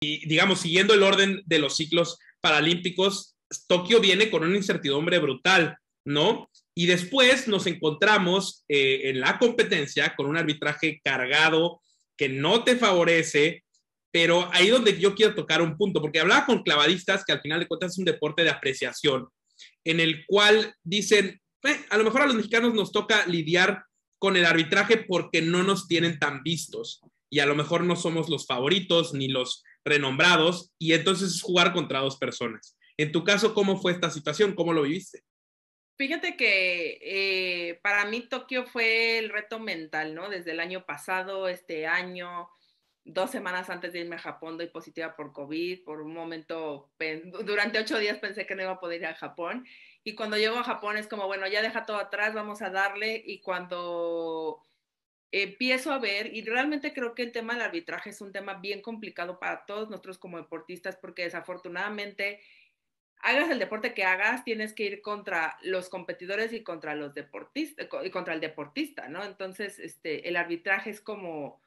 y digamos, siguiendo el orden de los ciclos paralímpicos, Tokio viene con una incertidumbre brutal, ¿no? Y después nos encontramos eh, en la competencia con un arbitraje cargado que no te favorece, pero ahí donde yo quiero tocar un punto, porque hablaba con clavadistas que al final de cuentas es un deporte de apreciación, en el cual dicen, eh, a lo mejor a los mexicanos nos toca lidiar con el arbitraje porque no nos tienen tan vistos y a lo mejor no somos los favoritos ni los renombrados y entonces es jugar contra dos personas. En tu caso, ¿cómo fue esta situación? ¿Cómo lo viviste? Fíjate que eh, para mí Tokio fue el reto mental, ¿no? Desde el año pasado, este año, dos semanas antes de irme a Japón doy positiva por COVID. Por un momento, durante ocho días pensé que no iba a poder ir a Japón. Y cuando llego a Japón es como, bueno, ya deja todo atrás, vamos a darle. Y cuando empiezo a ver, y realmente creo que el tema del arbitraje es un tema bien complicado para todos nosotros como deportistas, porque desafortunadamente, hagas el deporte que hagas, tienes que ir contra los competidores y contra los deportistas, y contra el deportista, ¿no? Entonces, este, el arbitraje es como,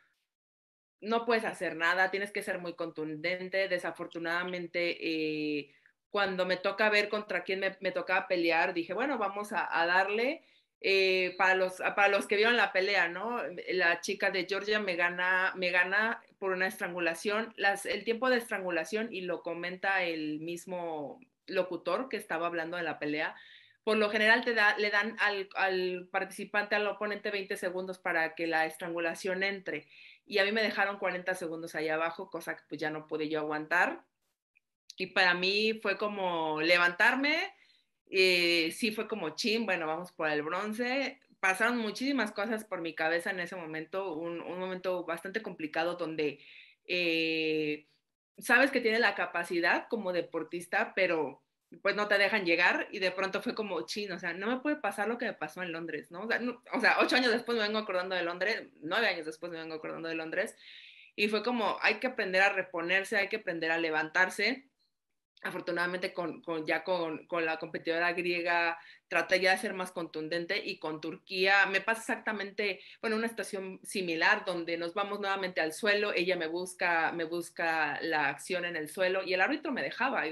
no puedes hacer nada, tienes que ser muy contundente, desafortunadamente... Eh, cuando me toca ver contra quién me, tocaba pelear, dije, bueno, vamos a darle eh, para, los, para los que vieron la pelea, ¿no? La chica de Georgia me gana, me gana por una estrangulación, el tiempo de estrangulación, y lo comenta el mismo locutor que estaba hablando de la pelea, por lo general te da, le dan al, participante, al oponente 20 segundos para que la estrangulación entre. Y a mí me dejaron 40 segundos ahí abajo, cosa que pues, ya no pude yo aguantar. Y para mí fue como levantarme, eh, sí fue como chin, bueno, vamos por el bronce. Pasaron muchísimas cosas por mi cabeza en ese momento, un, un momento bastante complicado donde eh, sabes que tienes la capacidad como deportista, pero pues no te dejan llegar y de pronto fue como chin, o sea, no me puede pasar lo que me pasó en Londres, ¿no? O sea, no, o sea ocho años después me vengo acordando de Londres, nueve años después me vengo acordando de Londres y fue como hay que aprender a reponerse, hay que aprender a levantarse afortunadamente con, ya con, la competidora griega traté ya de ser más contundente y con Turquía me pasa exactamente, bueno, una situación similar donde nos vamos nuevamente al suelo, ella me busca, me busca la acción en el suelo y el árbitro me dejaba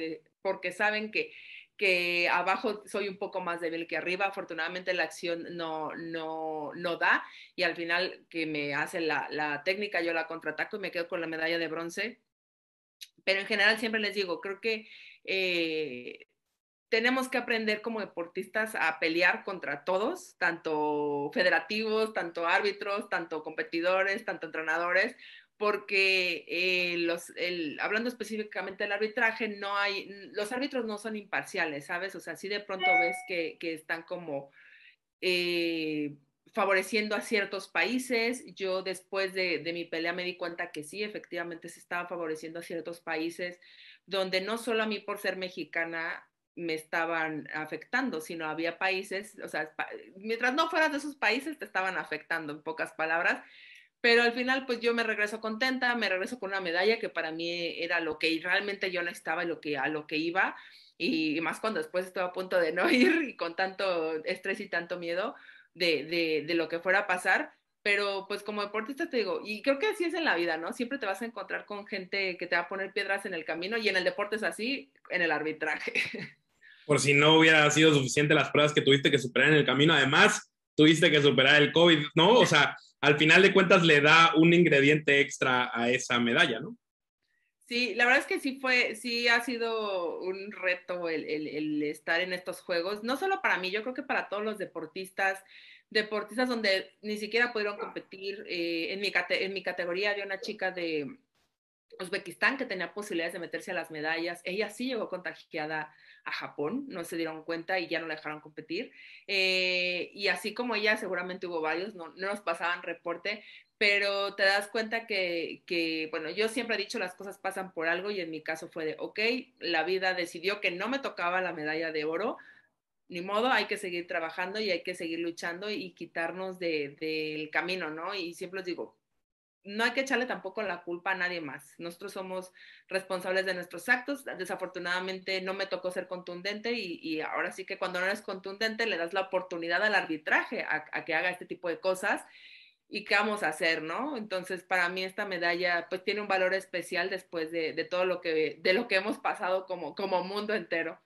porque saben que abajo soy un poco más débil que arriba, afortunadamente la acción no, no, no da y al final que me hace la, la técnica, yo la contraataco y me quedo con la medalla de bronce pero en general siempre les digo, creo que eh, tenemos que aprender como deportistas a pelear contra todos, tanto federativos, tanto árbitros, tanto competidores, tanto entrenadores, porque eh, los, hablando específicamente del arbitraje, no hay, los árbitros no son imparciales, ¿sabes? O sea, si de pronto ves que, están como... Eh, favoreciendo a ciertos países. Yo después de, mi pelea me di cuenta que sí, efectivamente se estaba favoreciendo a ciertos países donde no solo a mí por ser mexicana me estaban afectando, sino había países, o sea, mientras no fueras de esos países te estaban afectando, en pocas palabras. Pero al final, pues yo me regreso contenta, me regreso con una medalla que para mí era lo que realmente yo necesitaba y lo que, a lo que iba. Y más cuando después estuve a punto de no ir y con tanto estrés y tanto miedo de, lo que fuera a pasar, pero pues como deportista te digo, y creo que así es en la vida, ¿no? Siempre te vas a encontrar con gente que te va a poner piedras en el camino y en el deporte es así, en el arbitraje. Por si no hubiera sido suficiente las pruebas que tuviste que superar en el camino, además tuviste que superar el COVID, ¿no? O sea, al final de cuentas le da un ingrediente extra a esa medalla, ¿no? Sí, la verdad es que sí fue, sí ha sido un reto el, estar en estos juegos, no solo para mí, yo creo que para todos los deportistas, deportistas donde ni siquiera pudieron competir. Eh, en, mi, en mi categoría había una chica de Uzbekistán que tenía posibilidades de meterse a las medallas. Ella sí llegó contagiada a Japón, no se dieron cuenta y ya no la dejaron competir. Eh, y así como ella, seguramente hubo varios, no, nos pasaban reporte, pero te das cuenta que, bueno, yo siempre he dicho las cosas pasan por algo y en mi caso fue de, ok, la vida decidió que no me tocaba la medalla de oro, ni modo, hay que seguir trabajando y hay que seguir luchando y quitarnos del camino, ¿no? Y siempre os digo, no hay que echarle tampoco la culpa a nadie más. Nosotros somos responsables de nuestros actos. Desafortunadamente no me tocó ser contundente y, ahora sí que cuando no eres contundente le das la oportunidad al arbitraje a que haga este tipo de cosas y qué vamos a hacer, ¿no? Entonces, para mí esta medalla pues tiene un valor especial después de, de todo lo que, de lo que hemos pasado como, como mundo entero.